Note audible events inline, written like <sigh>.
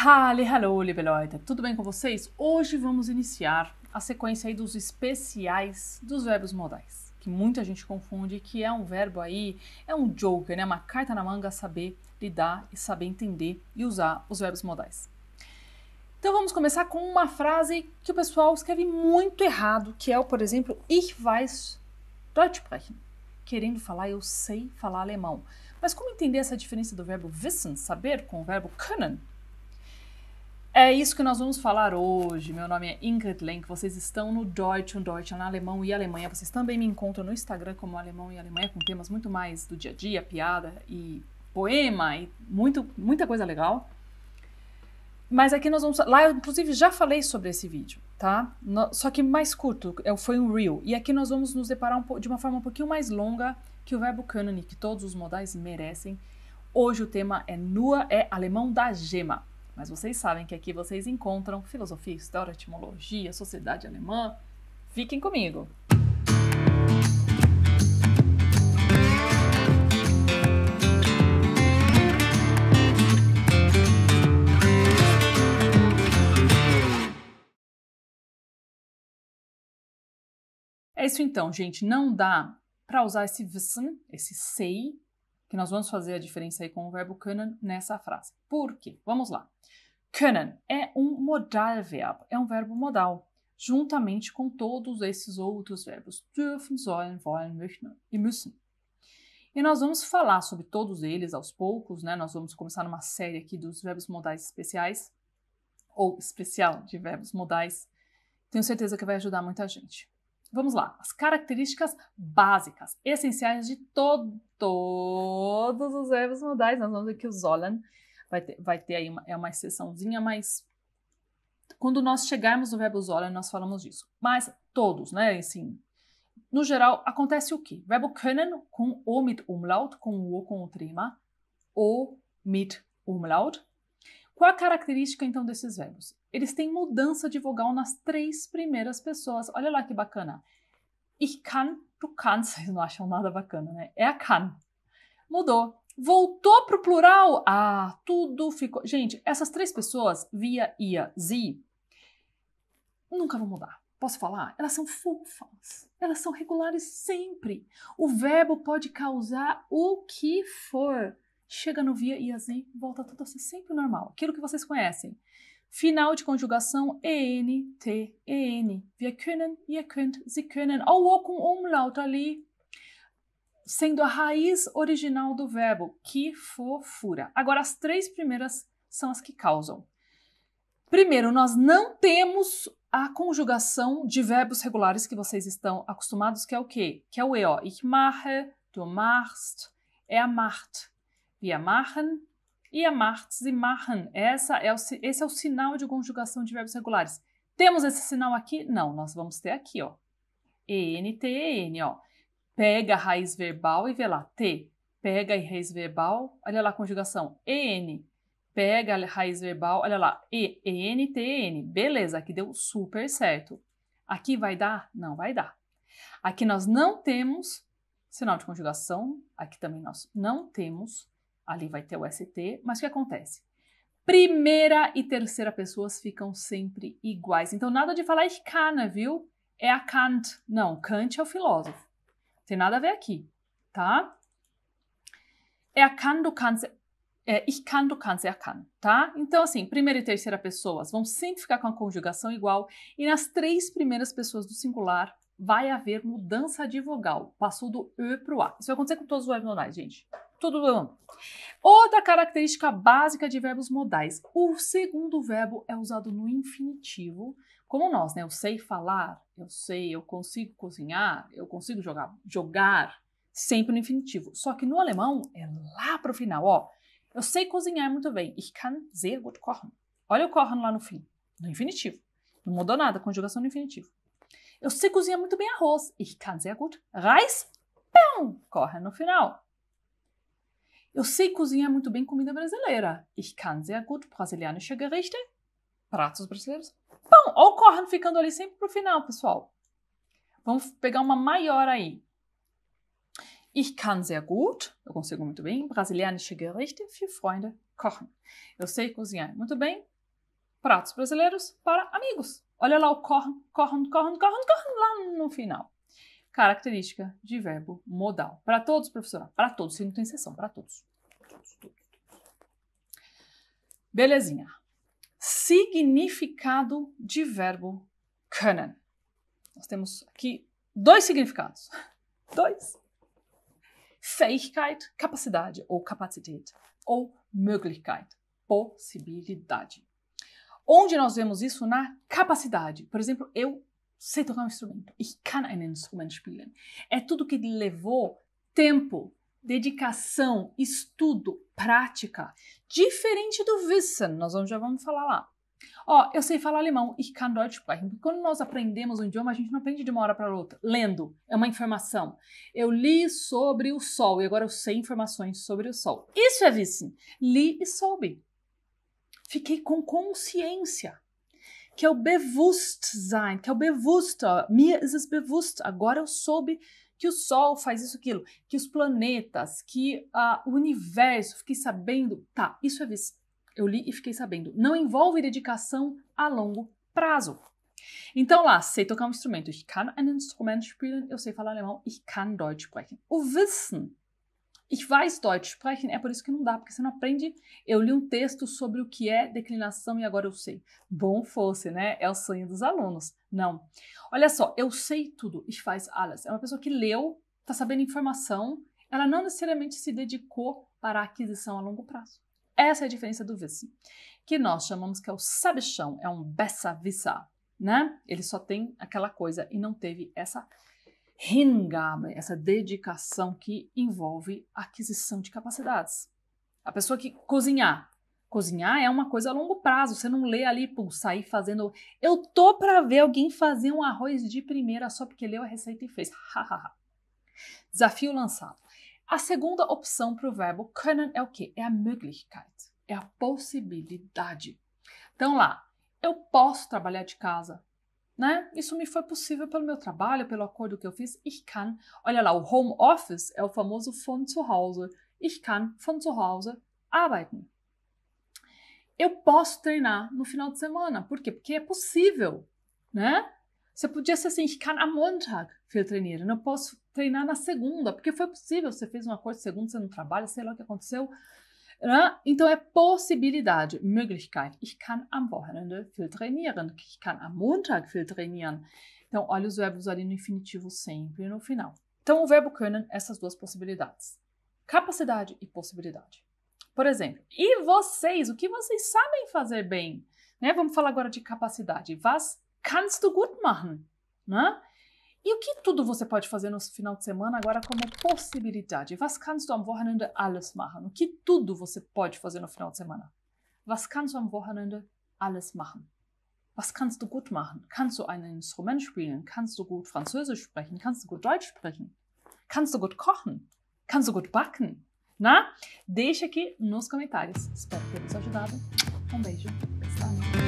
Hale, hello, liebe Leute, tudo bem com vocês? Hoje vamos iniciar a sequência aí dos especiais dos verbos modais, que muita gente confunde que é um verbo aí, é um joker, né? Uma carta na manga saber lidar e saber entender e usar os verbos modais. Então vamos começar com uma frase que o pessoal escreve muito errado, que é, por exemplo, ich weiß Deutsch sprechen, querendo falar eu sei falar alemão. Mas como entender essa diferença do verbo wissen, saber, com o verbo können? É isso que nós vamos falar hoje. Meu nome é Ingrid Lenk, vocês estão no Deutsch und Deutschland, Alemão e Alemanha. Vocês também me encontram no Instagram como Alemão e Alemanha, com temas muito mais do dia a dia, piada e poema e muito, muita coisa legal. Mas aqui nós vamos. Lá eu, inclusive, já falei sobre esse vídeo, tá? No, só que mais curto, é foi um reel. E aqui nós vamos nos deparar um, de uma forma um pouquinho mais longa que o verbo canon, que todos os modais merecem. Hoje o tema é nua, é alemão da gema. Mas vocês sabem que aqui vocês encontram filosofia, história, etimologia, sociedade alemã. Fiquem comigo! É isso então, gente. Não dá para usar esse wissen, esse sei, que nós vamos fazer a diferença aí com o verbo können nessa frase. Por quê? Vamos lá. Können é um modalverbo, é um verbo modal, juntamente com todos esses outros verbos dürfen, sollen, wollen, möchten e müssen. E nós vamos falar sobre todos eles aos poucos, né? Nós vamos começar numa série aqui dos verbos modais especiais ou especial de verbos modais. Tenho certeza que vai ajudar muita gente. Vamos lá, as características básicas, essenciais de todo, todos os verbos modais. Nós vamos ver que o Zolan vai ter, vai ter aí uma, é uma exceçãozinha, mas quando nós chegarmos no verbo Zolan, nós falamos disso. Mas todos, né? Assim, no geral, acontece o quê? Verbo können com o mit umlaut, com o com o trema, o mit umlaut. Qual a característica, então, desses verbos? eles têm mudança de vogal nas três primeiras pessoas. Olha lá que bacana. Ich kann pro can, <laughs> vocês não acham nada bacana, né? É a kann. Mudou. Voltou pro plural. Ah, tudo ficou. Gente, essas três pessoas, via, ia, zi, nunca vão mudar. Posso falar? Elas são fofas. Elas são regulares sempre. O verbo pode causar o que for. Chega no via, ia, zi, volta tudo a ser sempre normal. Aquilo que vocês conhecem. Final de conjugação en, t, en. Wir können, ihr könnt, sie können. Ou o com umlaut ali, sendo a raiz original do verbo. Que fofura. Agora, as três primeiras são as que causam. Primeiro, nós não temos a conjugação de verbos regulares que vocês estão acostumados, que é o quê? Que é o e, ó. Ich mache, du machst, er macht. Wir machen, a Martes e Marran. Essa é o, esse é o sinal de conjugação de verbos regulares. Temos esse sinal aqui? Não, nós vamos ter aqui, ó. EN, n, ó. Pega a raiz verbal e vê lá. T. Pega a raiz verbal, olha lá a conjugação. EN. Pega a raiz verbal, olha lá. E, EN, n. Beleza, aqui deu super certo. Aqui vai dar? Não vai dar. Aqui nós não temos sinal de conjugação, aqui também nós não temos Ali vai ter o ST, mas o que acontece? Primeira e terceira pessoas ficam sempre iguais. Então, nada de falar Kana, viu? É a Kant. Não, Kant é o filósofo. tem nada a ver aqui, tá? É a Kant do Kant. É, ich kann, du kannst, er é kann, tá? Então, assim, primeira e terceira pessoas vão sempre ficar com a conjugação igual. E nas três primeiras pessoas do singular, vai haver mudança de vogal. Passou do E para o A. Isso vai acontecer com todos os webinars, gente. Tudo bom. Outra característica básica de verbos modais. O segundo verbo é usado no infinitivo, como nós, né? Eu sei falar, eu sei, eu consigo cozinhar, eu consigo jogar, jogar, sempre no infinitivo. Só que no alemão é lá pro final, ó. Eu sei cozinhar muito bem. Ich kann sehr gut kochen. Olha o kochen lá no fim, no infinitivo. Não mudou nada, conjugação no infinitivo. Eu sei cozinhar muito bem arroz. Ich kann sehr gut Reis. Pão, corre no final. Eu sei cozinhar muito bem comida brasileira. Ich kann sehr gut brasilianische Gerichte, pratos brasileiros. Bom, ou corren ficando ali sempre pro final, pessoal. Vamos pegar uma maior aí. Ich kann sehr gut, eu consigo muito bem, brasilianische Gerichte für Freunde kochen. Eu sei cozinhar muito bem pratos brasileiros para amigos. Olha lá o corren, corren, corren, corren, corren lá no final característica de verbo modal. Para todos, professora? Para todos, se não tem exceção, para todos. Belezinha. Significado de verbo können. Nós temos aqui dois significados. Dois. Fähigkeit, capacidade ou capacidade, ou Möglichkeit, possibilidade. Onde nós vemos isso na capacidade. Por exemplo, eu sei tocar um instrumento. Ich kann ein Instrument spielen. É tudo que levou tempo, dedicação, estudo, prática. Diferente do Wissen, nós vamos, já vamos falar lá. Ó, eu sei falar alemão, ich kann Deutsch sprechen. Quando nós aprendemos um idioma, a gente não aprende de uma hora para outra. Lendo, é uma informação. Eu li sobre o sol e agora eu sei informações sobre o sol. Isso é Wissen. Li e soube. Fiquei com consciência que é o Bewusstsein, que é o bewusst, ó, mir ist es bewusst, agora eu soube que o Sol faz isso, aquilo, que os planetas, que uh, o universo, fiquei sabendo, tá, isso é vis. Eu li e fiquei sabendo. Não envolve dedicação a longo prazo. Então lá, sei tocar um instrumento. Ich kann ein Instrument spielen. Eu sei falar alemão. Ich kann Deutsch sprechen. O Wissen Ich weiß Deutsch sprechen. É por isso que não dá, porque você não aprende. Eu li um texto sobre o que é declinação e agora eu sei. Bom fosse, né? É o sonho dos alunos. Não. Olha só, eu sei tudo. Ich weiß alles. É uma pessoa que leu, está sabendo informação, ela não necessariamente se dedicou para a aquisição a longo prazo. Essa é a diferença do Wissen, que nós chamamos que é o sabichão, é um besser vissa né? Ele só tem aquela coisa e não teve essa Hingabe, essa dedicação que envolve aquisição de capacidades. A pessoa que cozinhar, cozinhar é uma coisa a longo prazo, você não lê ali, pum, sair fazendo, eu tô para ver alguém fazer um arroz de primeira só porque leu a receita e fez. Desafio lançado. A segunda opção para o verbo können é o quê? É a Möglichkeit, é a possibilidade. Então lá, eu posso trabalhar de casa, né? Isso me foi possível pelo meu trabalho, pelo acordo que eu fiz. Ich kann. Olha lá, o home office é o famoso von zu Hause. Ich kann von zu Hause arbeiten. Eu posso treinar no final de semana. Por quê? Porque é possível, né? Você podia ser assim, ich kann am Montag viel trainieren. Não posso treinar na segunda, porque foi possível. Você fez um acordo segunda, você não trabalha, sei lá o que aconteceu. Então é possibilidade, Möglichkeit. Ich kann am Wochenende viel trainieren. Ich kann am Montag viel trainieren. Então, olha os verbos ali no infinitivo sempre no final. Então, o verbo können, essas duas possibilidades. Capacidade e possibilidade. Por exemplo, e vocês? O que vocês sabem fazer bem? Né? Vamos falar agora de capacidade. Was kannst du gut machen? Né? E o que tudo você pode fazer no final de semana agora como possibilidade? Was kannst du am Wochenende alles machen? O que tudo você pode fazer no final de semana? Was kannst du am Wochenende alles machen? Was kannst du gut machen? Kannst du ein Instrument spielen? Kannst du gut Französisch sprechen? Kannst du gut Deutsch sprechen? Kannst du gut kochen? Kannst du gut backen? Na? Deixa aqui nos comentários. Espero ter nos ajudado. Um beijo. Até